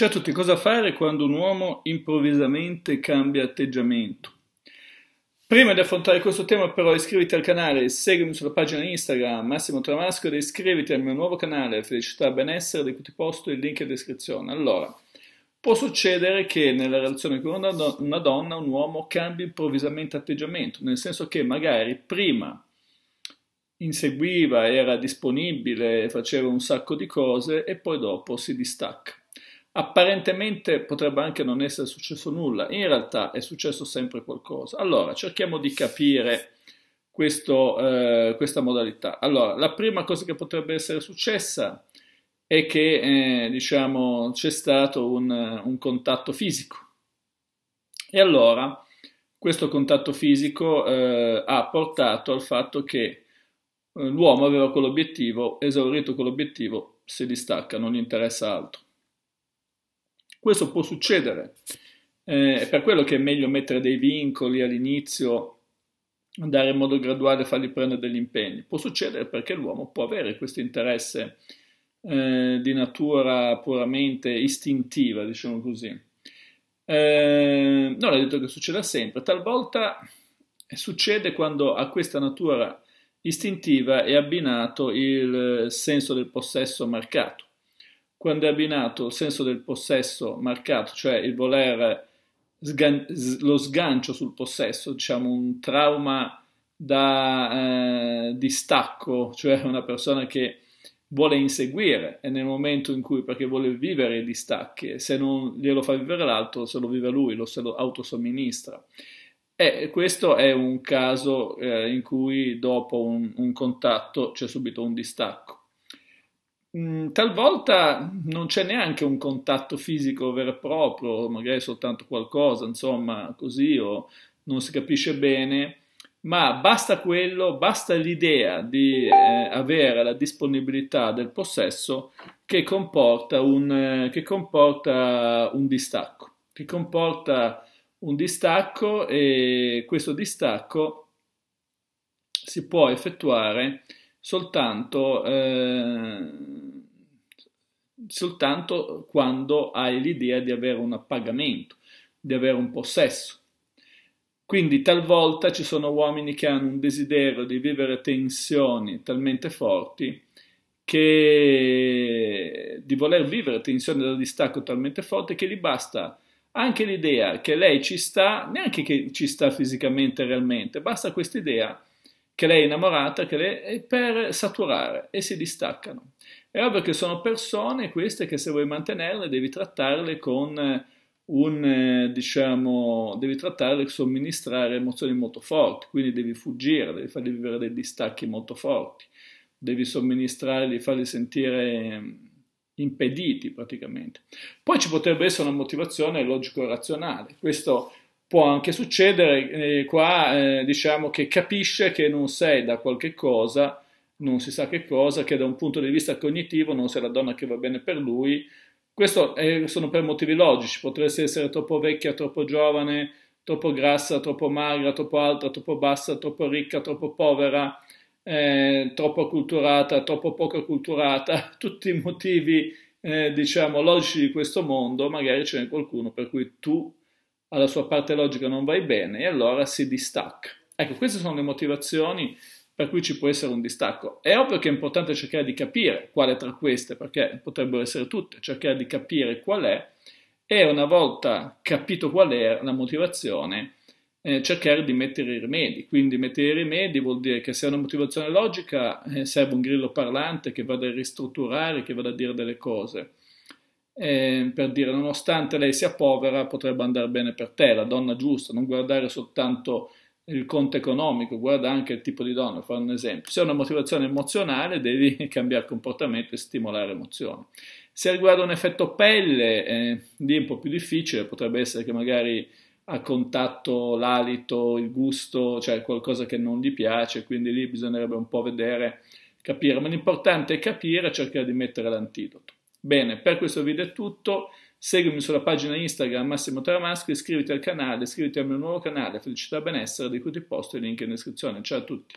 Ciao a tutti, cosa fare quando un uomo improvvisamente cambia atteggiamento? Prima di affrontare questo tema però iscriviti al canale, seguimi sulla pagina Instagram Massimo Tramasco ed iscriviti al mio nuovo canale Felicità e Benessere di cui ti posto il link in descrizione. Allora, può succedere che nella relazione con una, don- una donna un uomo cambi improvvisamente atteggiamento, nel senso che magari prima inseguiva, era disponibile, faceva un sacco di cose e poi dopo si distacca. Apparentemente potrebbe anche non essere successo nulla, in realtà è successo sempre qualcosa. Allora, cerchiamo di capire questo, eh, questa modalità. Allora, la prima cosa che potrebbe essere successa è che, eh, diciamo, c'è stato un, un contatto fisico. E allora questo contatto fisico eh, ha portato al fatto che eh, l'uomo aveva quell'obiettivo, esaurito quell'obiettivo, si distacca, non gli interessa altro. Questo può succedere, eh, è per quello che è meglio mettere dei vincoli all'inizio, andare in modo graduale, e fargli prendere degli impegni. Può succedere perché l'uomo può avere questo interesse eh, di natura puramente istintiva, diciamo così. Eh, non è detto che succeda sempre, talvolta succede quando a questa natura istintiva è abbinato il senso del possesso marcato quando è abbinato il senso del possesso marcato, cioè il voler sgan- lo sgancio sul possesso, diciamo un trauma da eh, distacco, cioè una persona che vuole inseguire e nel momento in cui perché vuole vivere i distacchi, se non glielo fa vivere l'altro, se lo vive lui, lo se lo autosomministra. E questo è un caso eh, in cui dopo un, un contatto c'è subito un distacco. Mm, talvolta non c'è neanche un contatto fisico vero e proprio, magari soltanto qualcosa, insomma, così o non si capisce bene, ma basta quello, basta l'idea di eh, avere la disponibilità del possesso che comporta un, eh, che comporta un distacco, che comporta un distacco e questo distacco si può effettuare soltanto eh, soltanto quando hai l'idea di avere un appagamento, di avere un possesso. Quindi talvolta ci sono uomini che hanno un desiderio di vivere tensioni talmente forti che di voler vivere tensioni da distacco talmente forti che gli basta anche l'idea che lei ci sta, neanche che ci sta fisicamente realmente, basta questa idea che lei è innamorata, che lei è per saturare e si distaccano. È ovvio che sono persone queste che se vuoi mantenerle devi trattarle con un, diciamo, devi trattarle, somministrare emozioni molto forti, quindi devi fuggire, devi fargli vivere dei distacchi molto forti, devi somministrarli, farli sentire ehm, impediti praticamente. Poi ci potrebbe essere una motivazione logico-razionale, questo può anche succedere eh, qua, eh, diciamo che capisce che non sei da qualche cosa, non si sa che cosa, che da un punto di vista cognitivo non sei la donna che va bene per lui. Questo è, eh, sono per motivi logici, potresti essere troppo vecchia, troppo giovane, troppo grassa, troppo magra, troppo alta, troppo bassa, troppo ricca, troppo povera, eh, troppo acculturata, troppo poco acculturata, tutti i motivi, eh, diciamo, logici di questo mondo, magari ce n'è qualcuno per cui tu alla sua parte logica non vai bene e allora si distacca. Ecco, queste sono le motivazioni per cui ci può essere un distacco. È ovvio che è importante cercare di capire quale tra queste, perché potrebbero essere tutte, cercare di capire qual è e una volta capito qual è la motivazione, eh, cercare di mettere i rimedi. Quindi mettere i rimedi vuol dire che se è una motivazione logica eh, serve un grillo parlante che vada a ristrutturare, che vada a dire delle cose eh, per dire nonostante lei sia povera potrebbe andare bene per te, la donna giusta, non guardare soltanto il conto economico, guarda anche il tipo di donna, fare un esempio. Se è una motivazione emozionale devi cambiare comportamento e stimolare emozioni. Se riguarda un effetto pelle, eh, lì è un po' più difficile, potrebbe essere che magari a contatto l'alito, il gusto, cioè qualcosa che non gli piace, quindi lì bisognerebbe un po' vedere, capire, ma l'importante è capire e cercare di mettere l'antidoto. Bene, per questo video è tutto. Seguimi sulla pagina Instagram Massimo Taramasco, iscriviti al canale, iscriviti al mio nuovo canale Felicità Benessere di cui ti posto il link in descrizione. Ciao a tutti!